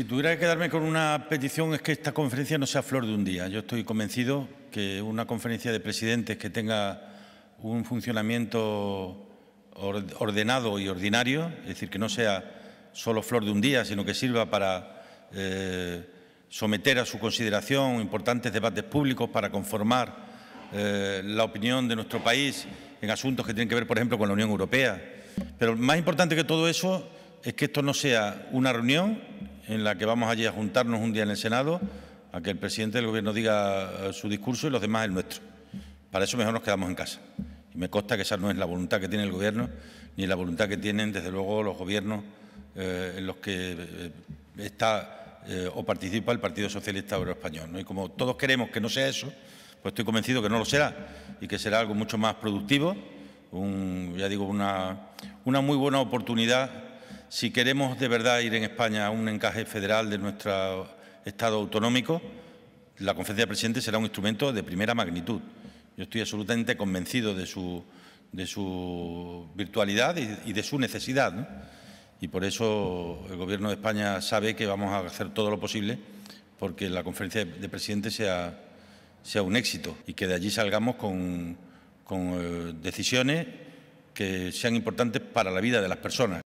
Si tuviera que quedarme con una petición es que esta conferencia no sea flor de un día. Yo estoy convencido que una conferencia de presidentes que tenga un funcionamiento ordenado y ordinario, es decir, que no sea solo flor de un día, sino que sirva para eh, someter a su consideración importantes debates públicos, para conformar eh, la opinión de nuestro país en asuntos que tienen que ver, por ejemplo, con la Unión Europea. Pero más importante que todo eso es que esto no sea una reunión en la que vamos allí a juntarnos un día en el Senado, a que el presidente del Gobierno diga eh, su discurso y los demás el nuestro. Para eso mejor nos quedamos en casa. Y me consta que esa no es la voluntad que tiene el Gobierno, ni la voluntad que tienen, desde luego, los gobiernos eh, en los que eh, está o participa el Partido Socialista Obrero Español. Y como todos queremos que no sea eso, pues estoy convencido que no lo será y que será algo mucho más productivo, un, ya digo, una muy buena oportunidad si queremos de verdad ir en España a un encaje federal de nuestro Estado autonómico, la conferencia de presidentes será un instrumento de primera magnitud. Yo estoy absolutamente convencido de su, de su virtualidad y, de su necesidad. Y por eso el Gobierno de España sabe que vamos a hacer todo lo posible porque la conferencia de presidentes sea, sea un éxito y que de allí salgamos con, eh, decisiones que sean importantes para la vida de las personas.